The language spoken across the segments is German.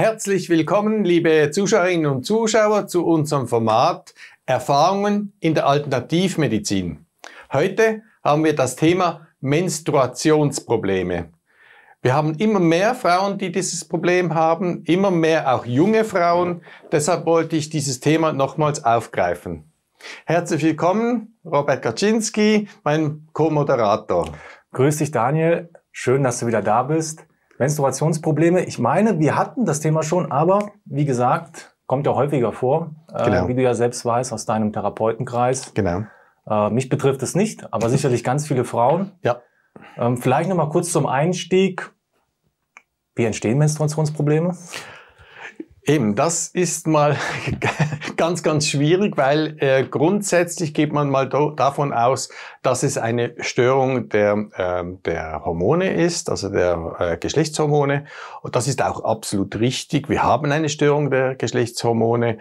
Herzlich willkommen, liebe Zuschauerinnen und Zuschauer, zu unserem Format Erfahrungen in der Alternativmedizin. Heute haben wir das Thema Menstruationsprobleme. Wir haben immer mehr Frauen, die dieses Problem haben, immer mehr auch junge Frauen. Deshalb wollte ich dieses Thema nochmals aufgreifen. Herzlich willkommen, Robert Kaczynski, mein Co-Moderator. Grüß dich, Daniel. Schön, dass du wieder da bist. Menstruationsprobleme. Ich meine, wir hatten das Thema schon, aber wie gesagt, kommt ja häufiger vor, äh, genau. äh, wie du ja selbst weißt aus deinem Therapeutenkreis. Genau. Äh, mich betrifft es nicht, aber sicherlich ganz viele Frauen. Ja. Ähm, vielleicht nochmal kurz zum Einstieg. Wie entstehen Menstruationsprobleme? Eben, das ist mal ganz, ganz schwierig, weil äh, grundsätzlich geht man mal davon aus, dass es eine Störung der, äh, der Hormone ist, also der äh, Geschlechtshormone. Und das ist auch absolut richtig. Wir haben eine Störung der Geschlechtshormone,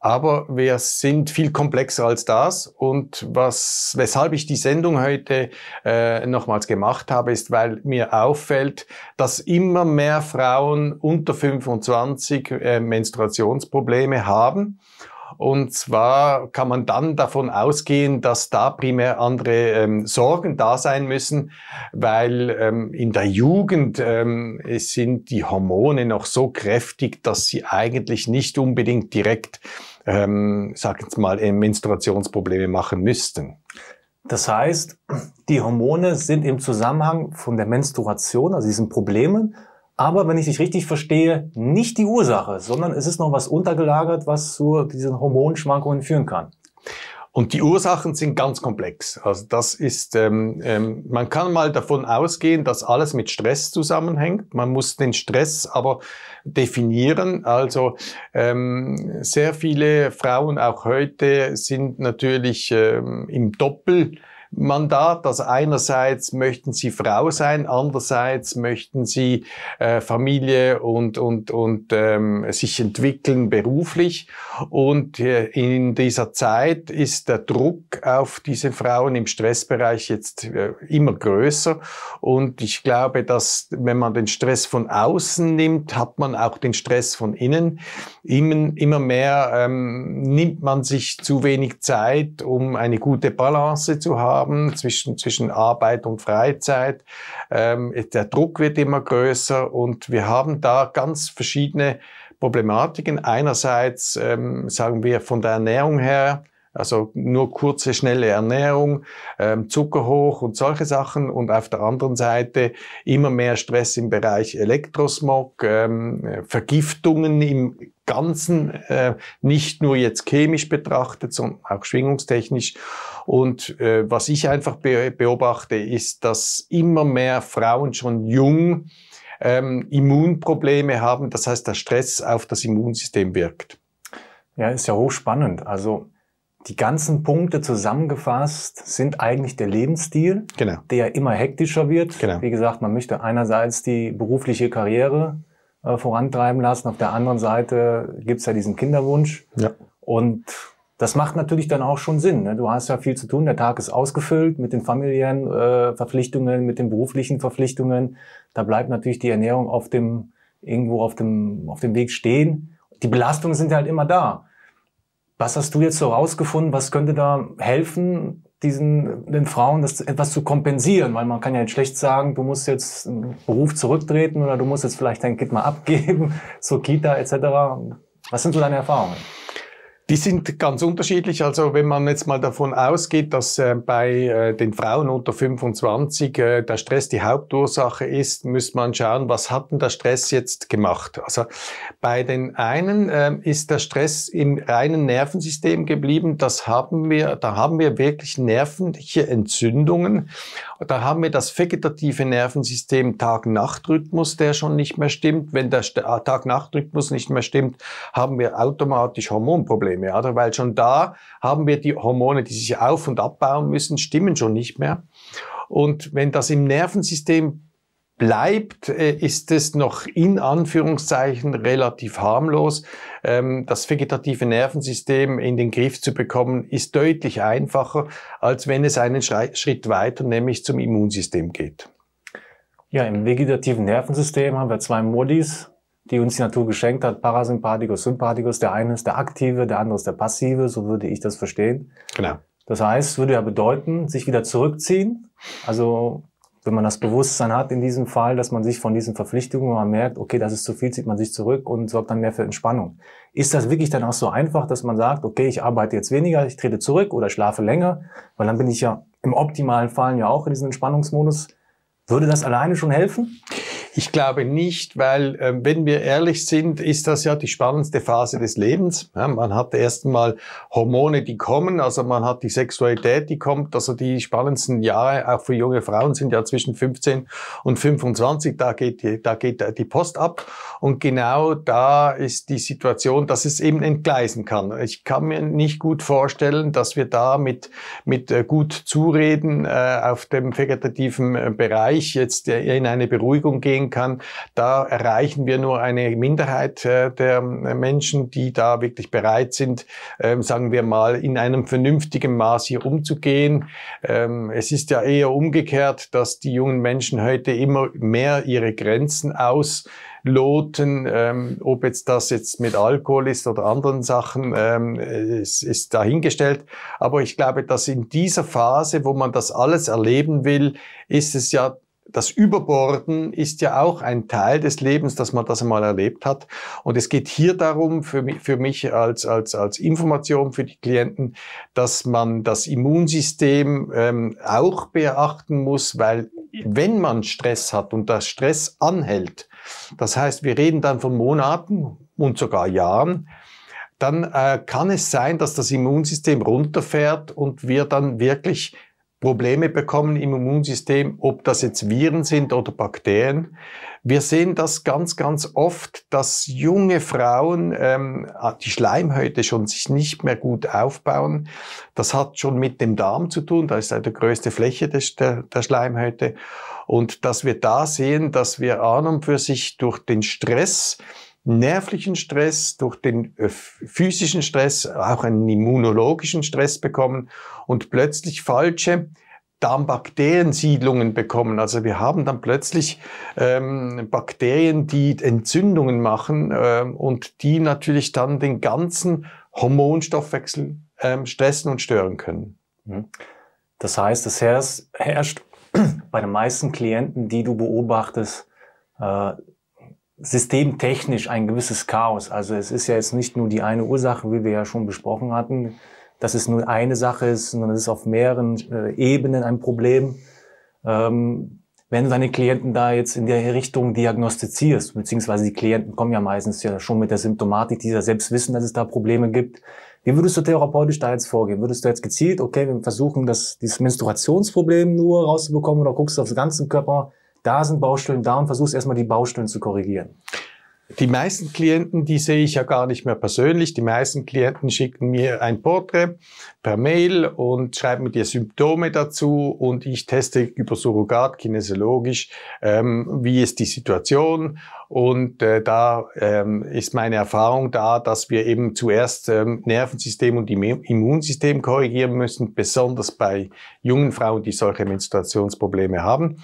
aber wir sind viel komplexer als das. Und was, weshalb ich die Sendung heute äh, nochmals gemacht habe, ist, weil mir auffällt, dass immer mehr Frauen unter 25 äh, Menstruationsprobleme haben. Und zwar kann man dann davon ausgehen, dass da primär andere ähm, Sorgen da sein müssen, weil ähm, in der Jugend ähm, sind die Hormone noch so kräftig, dass sie eigentlich nicht unbedingt direkt, ähm, sag ich mal, äh, Menstruationsprobleme machen müssten. Das heißt, die Hormone sind im Zusammenhang von der Menstruation, also diesen Problemen, aber wenn ich dich richtig verstehe, nicht die Ursache, sondern es ist noch was untergelagert, was zu diesen Hormonschwankungen führen kann. Und die Ursachen sind ganz komplex. Also das ist, ähm, ähm, man kann mal davon ausgehen, dass alles mit Stress zusammenhängt. Man muss den Stress aber definieren. Also ähm, sehr viele Frauen auch heute sind natürlich ähm, im Doppel Mandat. Also einerseits möchten sie Frau sein, andererseits möchten sie äh, Familie und, und, und ähm, sich entwickeln beruflich. Und äh, in dieser Zeit ist der Druck auf diese Frauen im Stressbereich jetzt äh, immer größer. Und ich glaube, dass wenn man den Stress von außen nimmt, hat man auch den Stress von innen. Immer, immer mehr ähm, nimmt man sich zu wenig Zeit, um eine gute Balance zu haben haben zwischen, zwischen Arbeit und Freizeit. Ähm, der Druck wird immer größer und wir haben da ganz verschiedene Problematiken. Einerseits, ähm, sagen wir, von der Ernährung her, also nur kurze, schnelle Ernährung, ähm, Zucker hoch und solche Sachen. Und auf der anderen Seite immer mehr Stress im Bereich Elektrosmog, ähm, Vergiftungen im Ganzen, äh, nicht nur jetzt chemisch betrachtet, sondern auch schwingungstechnisch. Und äh, was ich einfach beobachte, ist, dass immer mehr Frauen schon jung ähm, Immunprobleme haben. Das heißt, der Stress auf das Immunsystem wirkt. Ja, ist ja hochspannend. Also die ganzen Punkte zusammengefasst sind eigentlich der Lebensstil, genau. der immer hektischer wird. Genau. Wie gesagt, man möchte einerseits die berufliche Karriere äh, vorantreiben lassen, auf der anderen Seite gibt's ja diesen Kinderwunsch. Ja. Und das macht natürlich dann auch schon Sinn. Ne? Du hast ja viel zu tun, der Tag ist ausgefüllt mit den familiären äh, Verpflichtungen, mit den beruflichen Verpflichtungen. Da bleibt natürlich die Ernährung auf dem, irgendwo auf dem, auf dem Weg stehen. Die Belastungen sind halt immer da. Was hast du jetzt so rausgefunden? Was könnte da helfen, diesen, den Frauen das etwas zu kompensieren? Weil man kann ja jetzt schlecht sagen, du musst jetzt einen Beruf zurücktreten oder du musst jetzt vielleicht dein Kind mal abgeben zur Kita etc. Was sind so deine Erfahrungen? Die sind ganz unterschiedlich. Also wenn man jetzt mal davon ausgeht, dass äh, bei äh, den Frauen unter 25 äh, der Stress die Hauptursache ist, müsste man schauen, was hat denn der Stress jetzt gemacht? Also bei den einen äh, ist der Stress im reinen Nervensystem geblieben. Das haben wir, da haben wir wirklich nervliche Entzündungen. Da haben wir das vegetative Nervensystem Tag-Nacht-Rhythmus, der schon nicht mehr stimmt. Wenn der äh, Tag-Nacht-Rhythmus nicht mehr stimmt, haben wir automatisch Hormonprobleme mehr, oder? Weil schon da haben wir die Hormone, die sich auf- und abbauen müssen, stimmen schon nicht mehr. Und wenn das im Nervensystem bleibt, äh, ist es noch in Anführungszeichen relativ harmlos. Ähm, das vegetative Nervensystem in den Griff zu bekommen, ist deutlich einfacher, als wenn es einen Schritt weiter, nämlich zum Immunsystem geht. Ja, im vegetativen Nervensystem haben wir zwei Modis, die uns die Natur geschenkt hat, Parasympathikus, Sympathikus. Der eine ist der aktive, der andere ist der passive, so würde ich das verstehen. Genau. Das heißt, würde ja bedeuten, sich wieder zurückziehen. Also wenn man das Bewusstsein hat in diesem Fall, dass man sich von diesen Verpflichtungen, man merkt, okay, das ist zu viel, zieht man sich zurück und sorgt dann mehr für Entspannung. Ist das wirklich dann auch so einfach, dass man sagt, okay, ich arbeite jetzt weniger, ich trete zurück oder schlafe länger, weil dann bin ich ja im optimalen Fall ja auch in diesem Entspannungsmodus. Würde das alleine schon helfen? Ich glaube nicht, weil äh, wenn wir ehrlich sind, ist das ja die spannendste Phase des Lebens. Ja, man hat erstmal Hormone, die kommen, also man hat die Sexualität, die kommt. Also die spannendsten Jahre auch für junge Frauen sind ja zwischen 15 und 25. Da geht die, da geht die Post ab und genau da ist die Situation, dass es eben entgleisen kann. Ich kann mir nicht gut vorstellen, dass wir da mit mit äh, gut Zureden äh, auf dem vegetativen äh, Bereich jetzt äh, in eine Beruhigung gehen gehen kann. Da erreichen wir nur eine Minderheit äh, der äh, Menschen, die da wirklich bereit sind, ähm, sagen wir mal, in einem vernünftigen Maß hier umzugehen. Ähm, es ist ja eher umgekehrt, dass die jungen Menschen heute immer mehr ihre Grenzen aus loten, ähm, ob jetzt das jetzt mit Alkohol ist oder anderen Sachen, ähm, ist, ist dahingestellt. Aber ich glaube, dass in dieser Phase, wo man das alles erleben will, ist es ja das Überborden ist ja auch ein Teil des Lebens, dass man das einmal erlebt hat. Und es geht hier darum, für mich, für mich als, als, als Information für die Klienten, dass man das Immunsystem ähm, auch beachten muss, weil wenn man Stress hat und das Stress anhält, das heißt, wir reden dann von Monaten und sogar Jahren, dann äh, kann es sein, dass das Immunsystem runterfährt und wir dann wirklich Probleme bekommen im Immunsystem, ob das jetzt Viren sind oder Bakterien. Wir sehen das ganz, ganz oft, dass junge Frauen ähm, ah, die Schleimhäute schon sich nicht mehr gut aufbauen. Das hat schon mit dem Darm zu tun, da ist ja die größte Fläche des, der, der Schleimhäute. Und dass wir da sehen, dass wir an und für sich durch den Stress nervlichen Stress, durch den äh, physischen Stress, auch einen immunologischen Stress bekommen und plötzlich falsche Darmbakteriensiedlungen bekommen. Also wir haben dann plötzlich ähm, Bakterien, die Entzündungen machen ähm, und die natürlich dann den ganzen Hormonstoffwechsel ähm, stressen und stören können. Mhm. Das heißt, es herrscht bei den meisten Klienten, die du beobachtest, äh, systemtechnisch ein gewisses Chaos. Also es ist ja jetzt nicht nur die eine Ursache, wie wir ja schon besprochen hatten, dass es nur eine Sache ist, sondern es ist auf mehreren äh, Ebenen ein Problem. Ähm, wenn du deine Klienten da jetzt in der Richtung diagnostizierst, beziehungsweise die Klienten kommen ja meistens ja schon mit der Symptomatik, die ja selbst wissen, dass es da Probleme gibt. Wie würdest du therapeutisch da jetzt vorgehen? Würdest du jetzt gezielt, okay, wir versuchen, das, dieses Menstruationsproblem nur rauszubekommen oder guckst du auf den ganzen Körper? da sind Baustellen da und versuchst erstmal die Baustellen zu korrigieren die meisten Klienten, die sehe ich ja gar nicht mehr persönlich. Die meisten Klienten schicken mir ein Porträt per Mail und schreiben mir die Symptome dazu und ich teste über Surrogat kinesiologisch, ähm, wie ist die Situation und äh, da ähm, ist meine Erfahrung da, dass wir eben zuerst ähm, Nervensystem und Immunsystem korrigieren müssen, besonders bei jungen Frauen, die solche Menstruationsprobleme haben.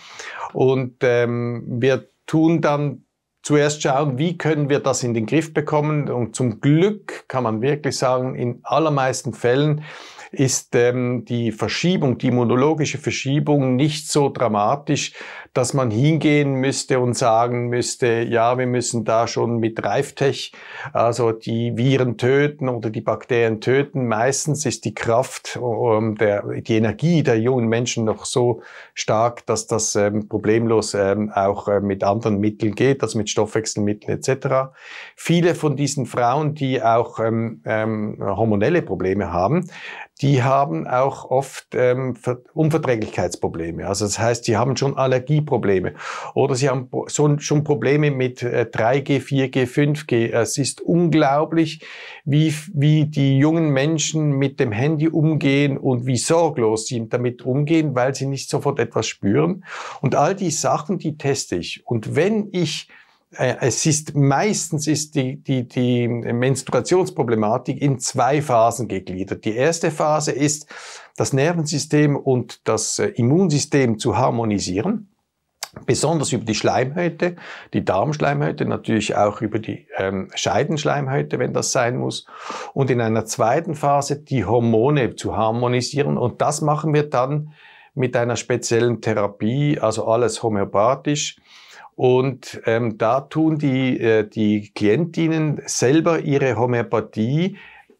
Und ähm, wir tun dann zuerst schauen, wie können wir das in den Griff bekommen. Und zum Glück kann man wirklich sagen, in allermeisten Fällen ist ähm, die Verschiebung, die immunologische Verschiebung nicht so dramatisch, dass man hingehen müsste und sagen müsste, ja, wir müssen da schon mit Reiftech, also die Viren töten oder die Bakterien töten. Meistens ist die Kraft, ähm, der, die Energie der jungen Menschen noch so stark, dass das ähm, problemlos ähm, auch äh, mit anderen Mitteln geht, also mit Stoffwechselmitteln etc. Viele von diesen Frauen, die auch ähm, ähm, hormonelle Probleme haben, die haben auch oft ähm, Unverträglichkeitsprobleme. Also das heißt, sie haben schon Allergieprobleme oder sie haben schon Probleme mit 3G, 4G, 5G. Es ist unglaublich, wie, wie die jungen Menschen mit dem Handy umgehen und wie sorglos sie damit umgehen, weil sie nicht sofort etwas spüren. Und all die Sachen, die teste ich. Und wenn ich äh, es ist meistens ist die, die, die Menstruationsproblematik in zwei Phasen gegliedert. Die erste Phase ist, das Nervensystem und das äh, Immunsystem zu harmonisieren besonders über die Schleimhäute, die Darmschleimhäute, natürlich auch über die ähm, Scheidenschleimhäute, wenn das sein muss. Und in einer zweiten Phase die Hormone zu harmonisieren. Und das machen wir dann mit einer speziellen Therapie, also alles homöopathisch und ähm, da tun die, äh, die Klientinnen selber ihre Homöopathie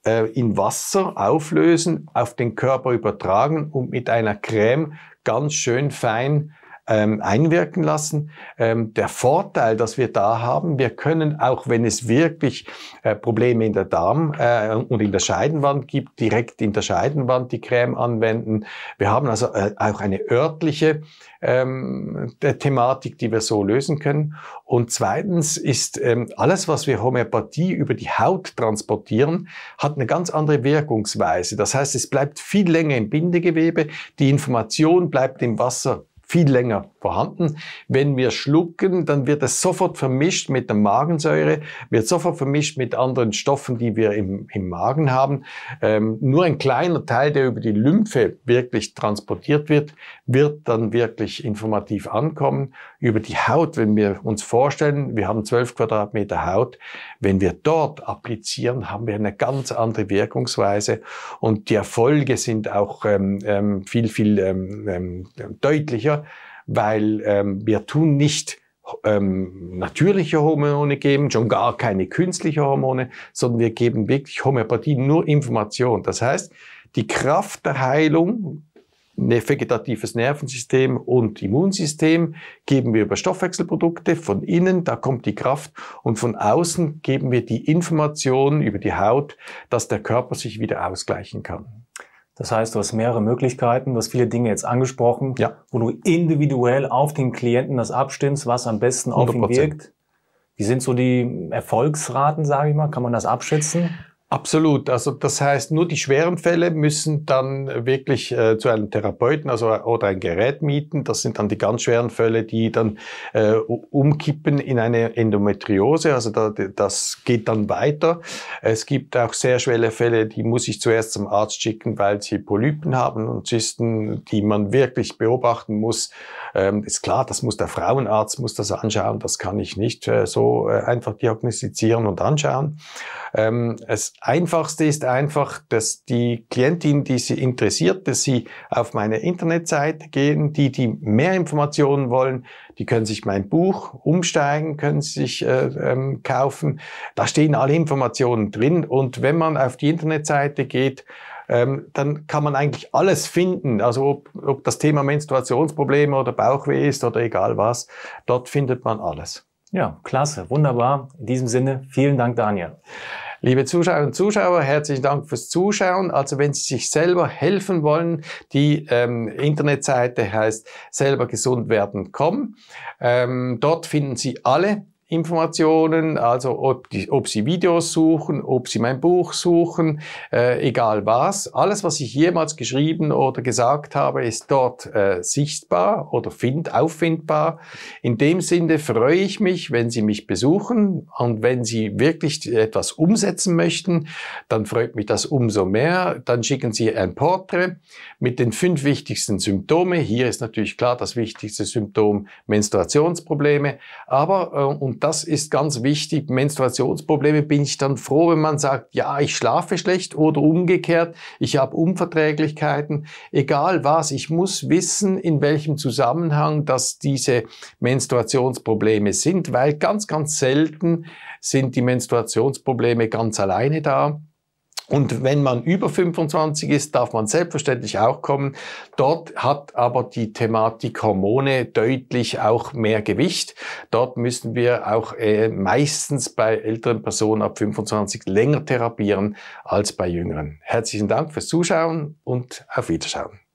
äh, in Wasser auflösen, auf den Körper übertragen und mit einer Creme ganz schön fein ähm, einwirken lassen. Ähm, der Vorteil, dass wir da haben, wir können, auch wenn es wirklich äh, Probleme in der Darm- äh, und in der Scheidenwand gibt, direkt in der Scheidenwand die Creme anwenden. Wir haben also äh, auch eine örtliche ähm, der Thematik, die wir so lösen können. Und zweitens ist ähm, alles, was wir Homöopathie über die Haut transportieren, hat eine ganz andere Wirkungsweise. Das heißt, es bleibt viel länger im Bindegewebe, die Information bleibt im Wasser viel länger vorhanden. Wenn wir schlucken, dann wird es sofort vermischt mit der Magensäure, wird sofort vermischt mit anderen Stoffen, die wir im, im Magen haben. Ähm, nur ein kleiner Teil, der über die Lymphe wirklich transportiert wird, wird dann wirklich informativ ankommen. Über die Haut, wenn wir uns vorstellen, wir haben 12 Quadratmeter Haut, wenn wir dort applizieren, haben wir eine ganz andere Wirkungsweise und die Erfolge sind auch ähm, ähm viel, viel ähm, ähm deutlicher weil ähm, wir tun nicht ähm, natürliche Hormone geben, schon gar keine künstliche Hormone, sondern wir geben wirklich Homöopathie nur Information. Das heißt, die Kraft der Heilung, vegetatives Nervensystem und Immunsystem geben wir über Stoffwechselprodukte von innen, da kommt die Kraft und von außen geben wir die Information über die Haut, dass der Körper sich wieder ausgleichen kann. Das heißt, du hast mehrere Möglichkeiten, du hast viele Dinge jetzt angesprochen, ja. wo du individuell auf den Klienten das abstimmst, was am besten auf 100%. ihn wirkt. Wie sind so die Erfolgsraten, sage ich mal? Kann man das abschätzen? Absolut. Also das heißt, nur die schweren Fälle müssen dann wirklich äh, zu einem Therapeuten also, oder ein Gerät mieten. Das sind dann die ganz schweren Fälle, die dann äh, umkippen in eine Endometriose. Also da, das geht dann weiter. Es gibt auch sehr schwere Fälle, die muss ich zuerst zum Arzt schicken, weil sie Polypen haben und Zysten, die man wirklich beobachten muss. Ähm, ist klar, das muss der Frauenarzt muss das anschauen. Das kann ich nicht äh, so äh, einfach diagnostizieren und anschauen. Ähm, es Einfachste ist einfach, dass die Klientin, die sie interessiert, dass sie auf meine Internetseite gehen. Die, die mehr Informationen wollen, die können sich mein Buch umsteigen, können sich äh, ähm, kaufen. Da stehen alle Informationen drin. Und wenn man auf die Internetseite geht, ähm, dann kann man eigentlich alles finden. Also ob, ob das Thema Menstruationsprobleme oder Bauchweh ist oder egal was, dort findet man alles. Ja, klasse, wunderbar. In diesem Sinne, vielen Dank, Daniel. Liebe Zuschauerinnen und Zuschauer, herzlichen Dank fürs Zuschauen. Also wenn Sie sich selber helfen wollen, die ähm, Internetseite heißt selbergesundwerden.com. Ähm, dort finden Sie alle Informationen, also ob, die, ob Sie Videos suchen, ob Sie mein Buch suchen, äh, egal was. Alles, was ich jemals geschrieben oder gesagt habe, ist dort äh, sichtbar oder find, auffindbar. In dem Sinne freue ich mich, wenn Sie mich besuchen und wenn Sie wirklich etwas umsetzen möchten, dann freut mich das umso mehr. Dann schicken Sie ein Portrait mit den fünf wichtigsten Symptomen. Hier ist natürlich klar das wichtigste Symptom Menstruationsprobleme, aber äh, und das ist ganz wichtig, Menstruationsprobleme, bin ich dann froh, wenn man sagt, ja, ich schlafe schlecht oder umgekehrt, ich habe Unverträglichkeiten, egal was, ich muss wissen, in welchem Zusammenhang das diese Menstruationsprobleme sind, weil ganz, ganz selten sind die Menstruationsprobleme ganz alleine da und wenn man über 25 ist, darf man selbstverständlich auch kommen. Dort hat aber die Thematik Hormone deutlich auch mehr Gewicht. Dort müssen wir auch äh, meistens bei älteren Personen ab 25 länger therapieren als bei jüngeren. Herzlichen Dank fürs Zuschauen und auf Wiederschauen.